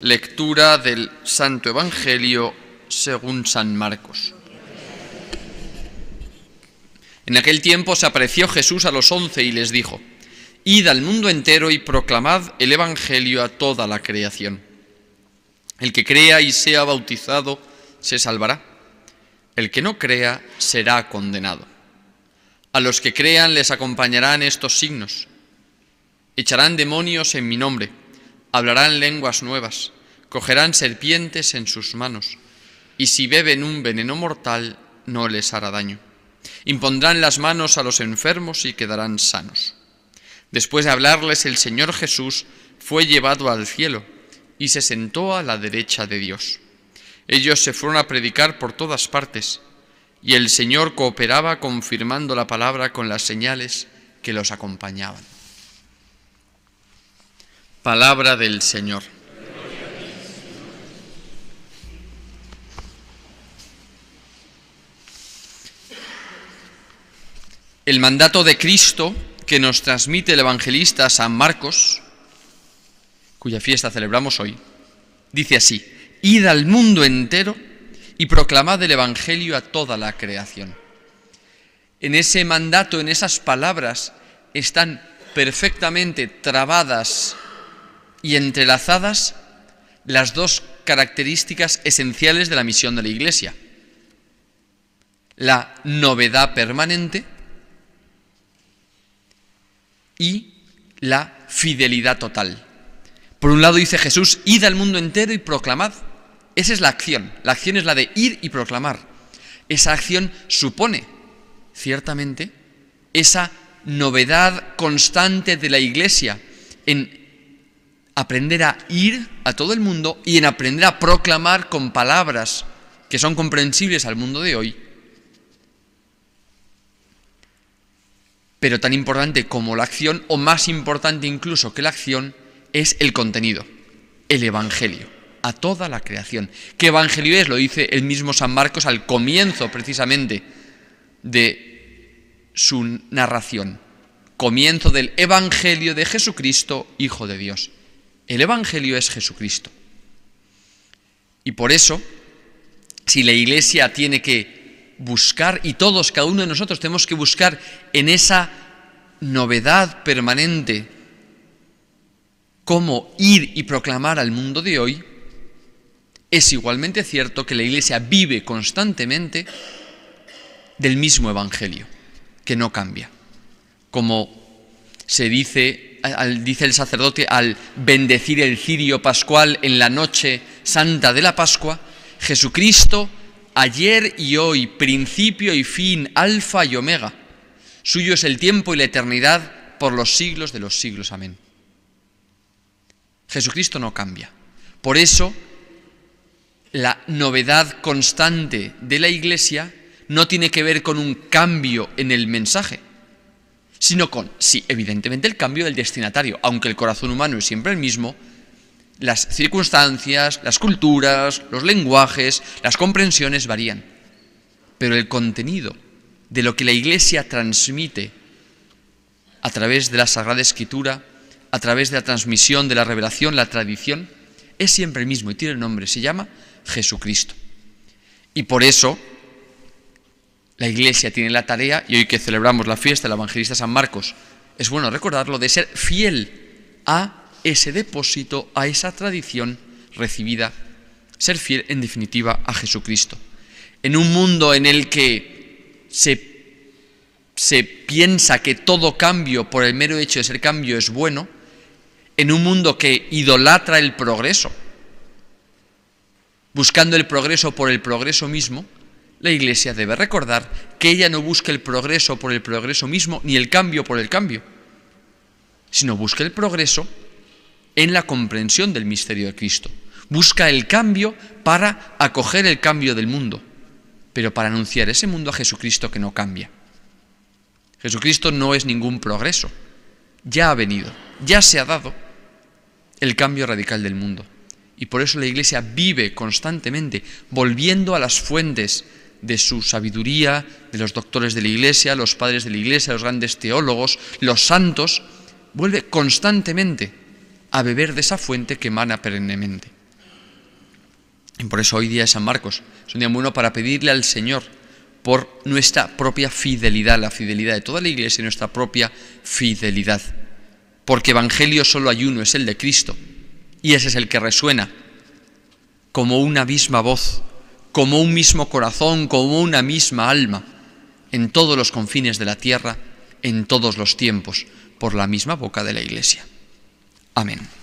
Lectura del Santo Evangelio según San Marcos. En aquel tiempo se apareció Jesús a los once y les dijo, Id al mundo entero y proclamad el Evangelio a toda la creación. El que crea y sea bautizado se salvará. El que no crea será condenado. A los que crean les acompañarán estos signos. Echarán demonios en mi nombre hablarán lenguas nuevas, cogerán serpientes en sus manos, y si beben un veneno mortal no les hará daño. Impondrán las manos a los enfermos y quedarán sanos. Después de hablarles, el Señor Jesús fue llevado al cielo y se sentó a la derecha de Dios. Ellos se fueron a predicar por todas partes y el Señor cooperaba confirmando la palabra con las señales que los acompañaban. Palabra del Señor. El mandato de Cristo que nos transmite el evangelista San Marcos, cuya fiesta celebramos hoy, dice así, id al mundo entero y proclamad el Evangelio a toda la creación. En ese mandato, en esas palabras, están perfectamente trabadas y entrelazadas las dos características esenciales de la misión de la Iglesia. La novedad permanente y la fidelidad total. Por un lado dice Jesús, id al mundo entero y proclamad. Esa es la acción. La acción es la de ir y proclamar. Esa acción supone, ciertamente, esa novedad constante de la Iglesia en aprender a ir a todo el mundo y en aprender a proclamar con palabras que son comprensibles al mundo de hoy. Pero tan importante como la acción, o más importante incluso que la acción, es el contenido, el Evangelio, a toda la creación. ¿Qué Evangelio es? Lo dice el mismo San Marcos al comienzo precisamente de su narración. Comienzo del Evangelio de Jesucristo, Hijo de Dios. El Evangelio es Jesucristo. Y por eso, si la Iglesia tiene que buscar, y todos, cada uno de nosotros, tenemos que buscar en esa novedad permanente cómo ir y proclamar al mundo de hoy, es igualmente cierto que la Iglesia vive constantemente del mismo Evangelio, que no cambia. Como se dice dice el sacerdote, al bendecir el cirio pascual en la noche santa de la Pascua, Jesucristo, ayer y hoy, principio y fin, alfa y omega, suyo es el tiempo y la eternidad por los siglos de los siglos. Amén. Jesucristo no cambia. Por eso, la novedad constante de la Iglesia no tiene que ver con un cambio en el mensaje, sino con, sí, evidentemente el cambio del destinatario, aunque el corazón humano es siempre el mismo, las circunstancias, las culturas, los lenguajes, las comprensiones varían, pero el contenido de lo que la Iglesia transmite a través de la Sagrada Escritura, a través de la transmisión de la revelación, la tradición, es siempre el mismo y tiene el nombre, se llama Jesucristo. Y por eso la Iglesia tiene la tarea, y hoy que celebramos la fiesta del Evangelista San Marcos, es bueno recordarlo, de ser fiel a ese depósito, a esa tradición recibida, ser fiel en definitiva a Jesucristo. En un mundo en el que se, se piensa que todo cambio por el mero hecho de ser cambio es bueno, en un mundo que idolatra el progreso, buscando el progreso por el progreso mismo, la Iglesia debe recordar que ella no busca el progreso por el progreso mismo, ni el cambio por el cambio, sino busca el progreso en la comprensión del misterio de Cristo. Busca el cambio para acoger el cambio del mundo, pero para anunciar ese mundo a Jesucristo que no cambia. Jesucristo no es ningún progreso, ya ha venido, ya se ha dado el cambio radical del mundo. Y por eso la Iglesia vive constantemente volviendo a las fuentes de su sabiduría, de los doctores de la Iglesia, los padres de la Iglesia, los grandes teólogos, los santos, vuelve constantemente a beber de esa fuente que emana perennemente. Y por eso hoy día es San Marcos. Es un día bueno para pedirle al Señor por nuestra propia fidelidad, la fidelidad de toda la Iglesia y nuestra propia fidelidad. Porque Evangelio solo hay uno, es el de Cristo. Y ese es el que resuena como una misma voz como un mismo corazón, como una misma alma, en todos los confines de la tierra, en todos los tiempos, por la misma boca de la Iglesia. Amén.